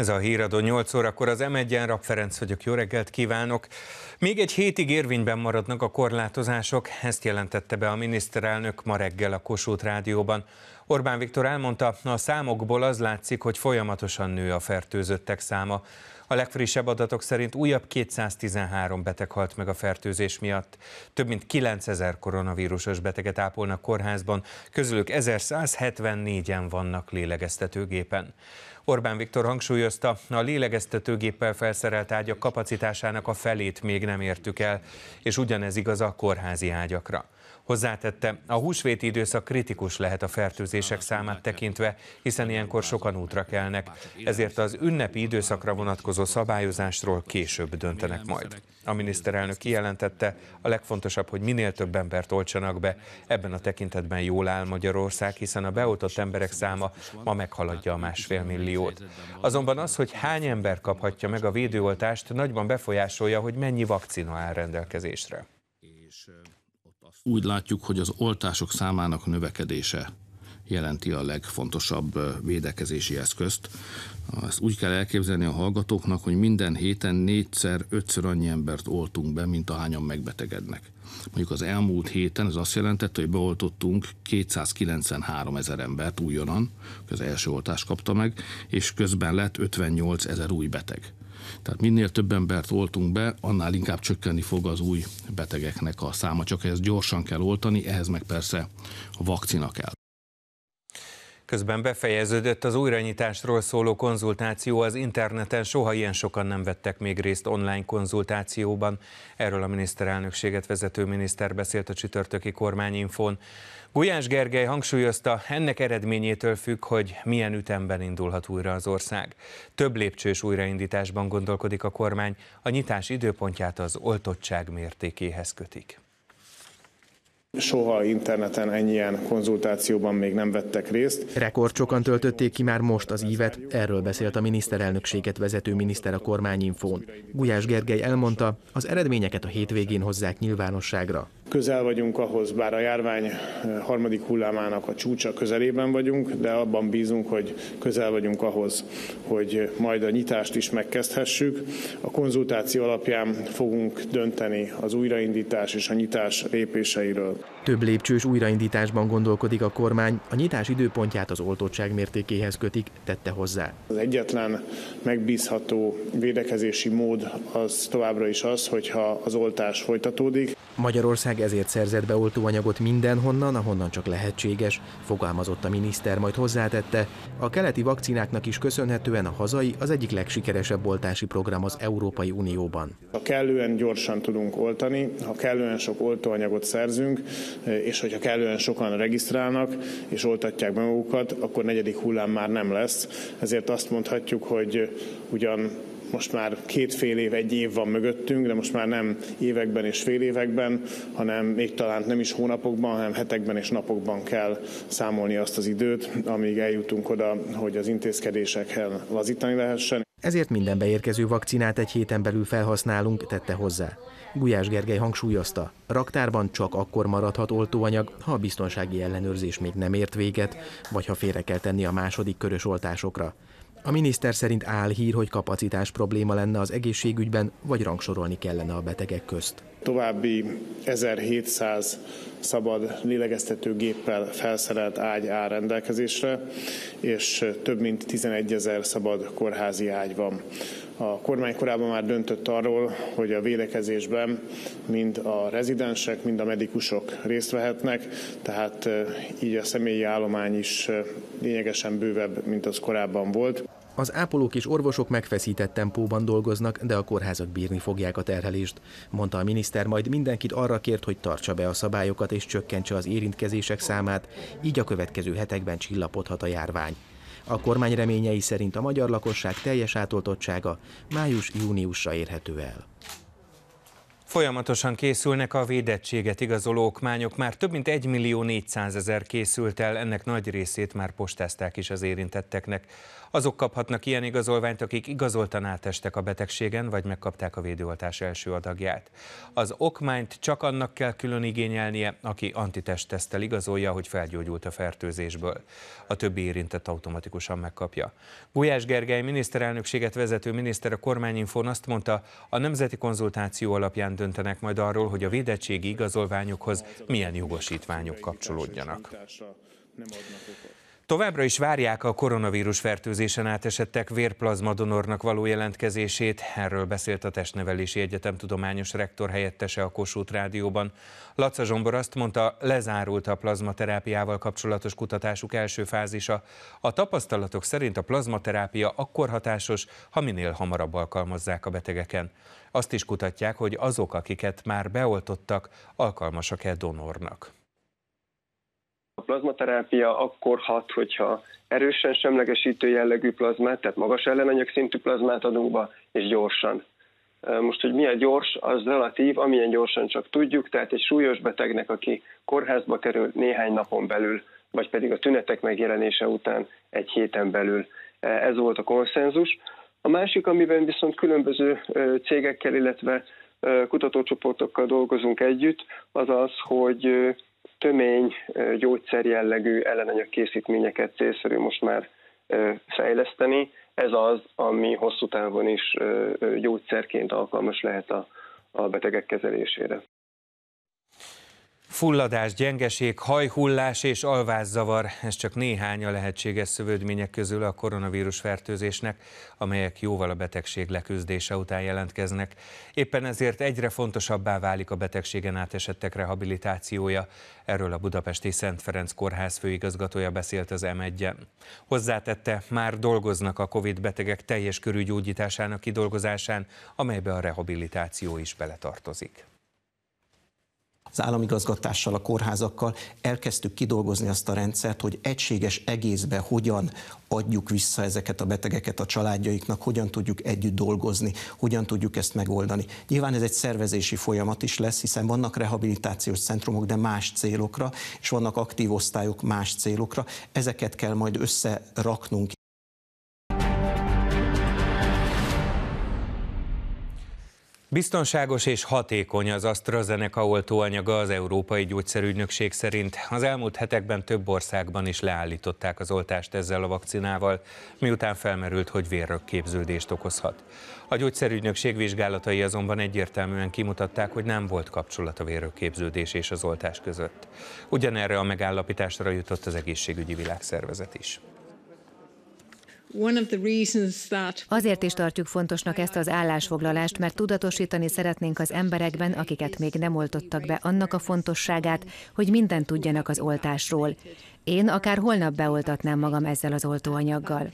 Ez a híradó 8 órakor az M1-en, Rab Ferenc vagyok, jó reggelt kívánok! Még egy hétig érvényben maradnak a korlátozások, ezt jelentette be a miniszterelnök ma reggel a Kossuth Rádióban. Orbán Viktor elmondta, a számokból az látszik, hogy folyamatosan nő a fertőzöttek száma. A legfrissebb adatok szerint újabb 213 beteg halt meg a fertőzés miatt. Több mint 9000 koronavírusos beteget ápolnak kórházban, közülük 1174-en vannak lélegeztetőgépen. Orbán Viktor hangsúlyozta, a lélegeztetőgéppel felszerelt ágyak kapacitásának a felét még nem értük el, és ugyanez igaz a kórházi ágyakra. Hozzátette, a húsvéti időszak kritikus lehet a fertőzések számát tekintve, hiszen ilyenkor sokan útra kelnek, ezért az ünnepi időszakra vonatkozó szabályozásról később döntenek majd. A miniszterelnök kijelentette, a legfontosabb, hogy minél több embert oltsanak be. Ebben a tekintetben jól áll Magyarország, hiszen a beoltott emberek száma ma meghaladja a másfél milliót. Azonban az, hogy hány ember kaphatja meg a védőoltást, nagyban befolyásolja, hogy mennyi vakcina áll rendelkezésre. Úgy látjuk, hogy az oltások számának növekedése jelenti a legfontosabb védekezési eszközt. Ezt úgy kell elképzelni a hallgatóknak, hogy minden héten négyszer, ötször annyi embert oltunk be, mint ahányan megbetegednek. Mondjuk az elmúlt héten ez azt jelentette, hogy beoltottunk 293 ezer embert újonnan, az első oltást kapta meg, és közben lett 58 ezer új beteg. Tehát minél több embert oltunk be, annál inkább csökkenni fog az új betegeknek a száma, csak ezt gyorsan kell oltani, ehhez meg persze a vakcina kell. Közben befejeződött az újranyitásról szóló konzultáció, az interneten soha ilyen sokan nem vettek még részt online konzultációban. Erről a miniszterelnökséget vezető miniszter beszélt a csütörtöki kormányinfón. Gulyás Gergely hangsúlyozta, ennek eredményétől függ, hogy milyen ütemben indulhat újra az ország. Több lépcsős újraindításban gondolkodik a kormány, a nyitás időpontját az oltottság mértékéhez kötik. Soha interneten ennyien konzultációban még nem vettek részt. Rekordsokan töltötték ki már most az ívet, erről beszélt a miniszterelnökséget vezető miniszter a kormányinfón. Gulyás Gergely elmondta, az eredményeket a hétvégén hozzák nyilvánosságra. Közel vagyunk ahhoz, bár a járvány eh, harmadik hullámának a csúcsa közelében vagyunk, de abban bízunk, hogy közel vagyunk ahhoz, hogy majd a nyitást is megkezdhessük. A konzultáció alapján fogunk dönteni az újraindítás és a nyitás lépéseiről. Több lépcsős újraindításban gondolkodik a kormány, a nyitás időpontját az oltottság mértékéhez kötik, tette hozzá. Az egyetlen megbízható védekezési mód az továbbra is az, hogyha az oltás folytatódik. Magyarország ezért szerzett be oltóanyagot mindenhonnan, ahonnan csak lehetséges, fogalmazott a miniszter, majd hozzátette, a keleti vakcináknak is köszönhetően a hazai az egyik legsikeresebb oltási program az Európai Unióban. Ha kellően gyorsan tudunk oltani, ha kellően sok oltóanyagot szerzünk, és hogyha kellően sokan regisztrálnak és oltatják magukat, akkor negyedik hullám már nem lesz. Ezért azt mondhatjuk, hogy ugyan most már két-fél év, egy év van mögöttünk, de most már nem években és fél években, hanem még talán nem is hónapokban, hanem hetekben és napokban kell számolni azt az időt, amíg eljutunk oda, hogy az intézkedésekkel lazítani lehessen. Ezért minden beérkező vakcinát egy héten belül felhasználunk, tette hozzá. Gulyás Gergely hangsúlyozta, raktárban csak akkor maradhat oltóanyag, ha a biztonsági ellenőrzés még nem ért véget, vagy ha félre kell tenni a második körös oltásokra. A miniszter szerint álhír, hogy kapacitás probléma lenne az egészségügyben, vagy rangsorolni kellene a betegek közt. További 1700 szabad lélegeztetőgéppel felszerelt ágy áll rendelkezésre, és több mint 11 ezer szabad kórházi ágy van. A kormány korábban már döntött arról, hogy a védekezésben mind a rezidensek, mind a medikusok részt vehetnek, tehát eh, így a személyi állomány is eh, lényegesen bővebb, mint az korábban volt. Az ápolók és orvosok megfeszített tempóban dolgoznak, de a kórházak bírni fogják a terhelést, mondta a miniszter, majd mindenkit arra kért, hogy tartsa be a szabályokat és csökkentse az érintkezések számát, így a következő hetekben csillapodhat a járvány. A kormány reményei szerint a magyar lakosság teljes átoltottsága május-júniusra érhető el. Folyamatosan készülnek a védettséget igazoló okmányok, már több mint 1 millió 400 ezer készült el, ennek nagy részét már postázták is az érintetteknek. Azok kaphatnak ilyen igazolványt, akik igazoltan átestek a betegségen, vagy megkapták a védőoltás első adagját. Az okmányt csak annak kell külön igényelnie, aki antitesttesztel igazolja, hogy felgyógyult a fertőzésből. A többi érintett automatikusan megkapja. Gulyás Gergely miniszterelnökséget vezető miniszter a kormányinfón azt mondta, a nemzeti konzultáció alapján döntenek majd arról, hogy a védettségi igazolványokhoz milyen jogosítványok kapcsolódjanak. Továbbra is várják a koronavírus fertőzésen átesettek vérplazma donornak való jelentkezését. Erről beszélt a Testnevelési Egyetem tudományos rektor helyettese a Kossuth Rádióban. Laca Zsombor azt mondta, lezárult a plazmaterápiával kapcsolatos kutatásuk első fázisa. A tapasztalatok szerint a plazmaterápia akkor hatásos, ha minél hamarabb alkalmazzák a betegeken. Azt is kutatják, hogy azok, akiket már beoltottak, alkalmasak-e donornak plazmaterápia akkor hat, hogyha erősen semlegesítő jellegű plazmát, tehát magas ellenanyag szintű plazmát adunk be, és gyorsan. Most, hogy mi gyors, az relatív, amilyen gyorsan csak tudjuk, tehát egy súlyos betegnek, aki kórházba kerül néhány napon belül, vagy pedig a tünetek megjelenése után egy héten belül. Ez volt a konszenzus. A másik, amiben viszont különböző cégekkel, illetve kutatócsoportokkal dolgozunk együtt, az az, hogy tömény, jellegű ellenanyag készítményeket célszerű most már fejleszteni. Ez az, ami hosszú távon is gyógyszerként alkalmas lehet a betegek kezelésére. Fulladás, gyengeség, hajhullás és alvászavar, ez csak néhány a lehetséges szövődmények közül a koronavírus fertőzésnek, amelyek jóval a betegség leküzdése után jelentkeznek. Éppen ezért egyre fontosabbá válik a betegségen átesettek rehabilitációja. Erről a budapesti Szent Ferenc Kórház főigazgatója beszélt az m 1 Hozzátette, már dolgoznak a COVID betegek teljes körű gyógyításának kidolgozásán, amelybe a rehabilitáció is beletartozik az államigazgatással, a kórházakkal elkezdtük kidolgozni azt a rendszert, hogy egységes egészbe hogyan adjuk vissza ezeket a betegeket a családjaiknak, hogyan tudjuk együtt dolgozni, hogyan tudjuk ezt megoldani. Nyilván ez egy szervezési folyamat is lesz, hiszen vannak rehabilitációs centrumok, de más célokra, és vannak aktív osztályok más célokra. Ezeket kell majd összeraknunk. Biztonságos és hatékony az AstraZeneca oltóanyaga az Európai Gyógyszerügynökség szerint. Az elmúlt hetekben több országban is leállították az oltást ezzel a vakcinával, miután felmerült, hogy képződést okozhat. A gyógyszerügynökség vizsgálatai azonban egyértelműen kimutatták, hogy nem volt kapcsolat a képződés és az oltás között. Ugyanerre a megállapításra jutott az egészségügyi világszervezet is. Azért is tartjuk fontosnak ezt az állásfoglalást, mert tudatosítani szeretnénk az emberekben, akiket még nem oltottak be, annak a fontosságát, hogy mindent tudjanak az oltásról. Én akár holnap beoltatnám magam ezzel az oltóanyaggal.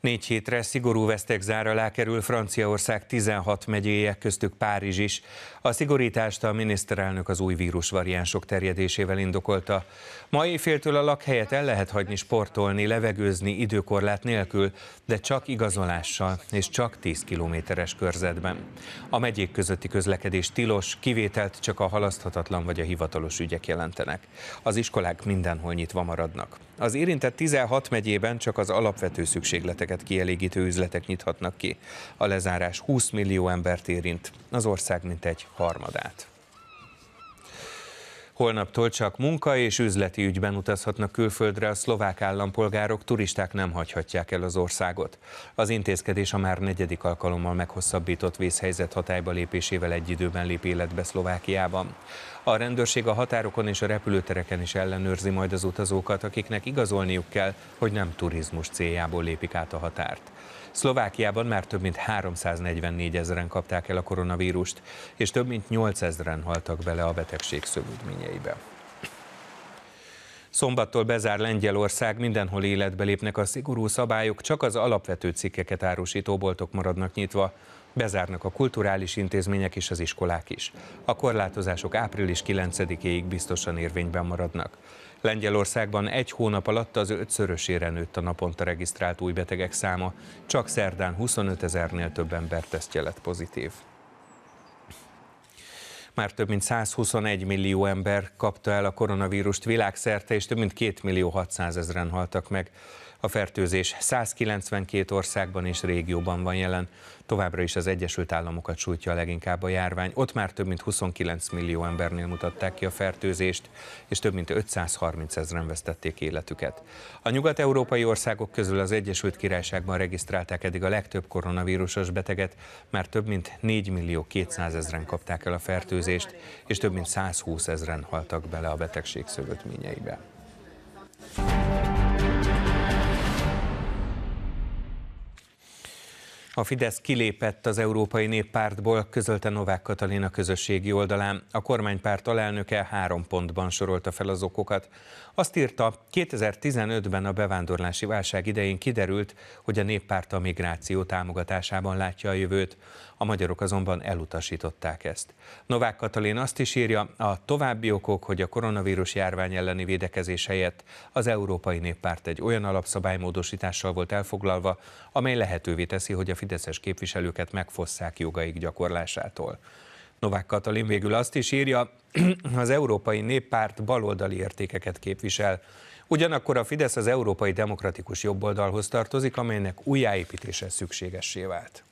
Négy hétre szigorú vesztek zár alá kerül Franciaország 16 megyéje, köztük Párizs is. A szigorítást a miniszterelnök az új vírusvariánsok terjedésével indokolta. Ma éjféltől a lakhelyet el lehet hagyni sportolni, levegőzni időkorlát nélkül, de csak igazolással és csak 10 kilométeres körzetben. A megyék közötti közlekedés tilos, kivételt csak a halaszthatatlan vagy a hivatalos ügyek jelentenek. A az iskolák mindenhol nyitva maradnak. Az érintett 16 megyében csak az alapvető szükségleteket kielégítő üzletek nyithatnak ki. A lezárás 20 millió embert érint, az ország mintegy harmadát. Holnaptól csak munka és üzleti ügyben utazhatnak külföldre a szlovák állampolgárok, turisták nem hagyhatják el az országot. Az intézkedés a már negyedik alkalommal meghosszabbított vészhelyzet hatályba lépésével egy időben lép életbe Szlovákiában. A rendőrség a határokon és a repülőtereken is ellenőrzi majd az utazókat, akiknek igazolniuk kell, hogy nem turizmus céljából lépik át a határt. Szlovákiában már több mint 344 ezeren kapták el a koronavírust, és több mint 8 ezeren haltak bele a betegség szövődményeibe. Szombattól bezár Lengyelország, mindenhol életbe lépnek a szigorú szabályok, csak az alapvető cikkeket árusító boltok maradnak nyitva. Bezárnak a kulturális intézmények és az iskolák is. A korlátozások április 9-éig biztosan érvényben maradnak. Lengyelországban egy hónap alatt az ötszörösére nőtt a naponta regisztrált új betegek száma, csak szerdán 25 ezernél több ember tesztje lett pozitív már több mint 121 millió ember kapta el a koronavírust világszerte, és több mint 2 millió 600 ezeren haltak meg. A fertőzés 192 országban és régióban van jelen. Továbbra is az Egyesült Államokat sújtja a leginkább a járvány. Ott már több mint 29 millió embernél mutatták ki a fertőzést, és több mint 530 ezeren vesztették életüket. A nyugat-európai országok közül az Egyesült Királyságban regisztrálták eddig a legtöbb koronavírusos beteget, már több mint 4 millió 200 ezeren kapták el a fertőzést, és több mint 120 ezeren haltak bele a betegség szövődményeibe. A Fidesz kilépett az Európai Néppártból, közölte Novák Katalin a közösségi oldalán. A kormánypárt alelnöke három pontban sorolta fel az okokat. Azt írta, 2015-ben a bevándorlási válság idején kiderült, hogy a néppárt a migráció támogatásában látja a jövőt, a magyarok azonban elutasították ezt. Novák Katalin azt is írja, a további okok, hogy a koronavírus járvány elleni védekezés helyett az Európai Néppárt egy olyan alapszabálymódosítással volt elfoglalva, amely lehetővé teszi, hogy a fideszes képviselőket megfosszák jogaik gyakorlásától. Novák Katalin végül azt is írja, az Európai Néppárt baloldali értékeket képvisel. Ugyanakkor a Fidesz az európai demokratikus jobboldalhoz tartozik, amelynek újjáépítése szükségessé vált.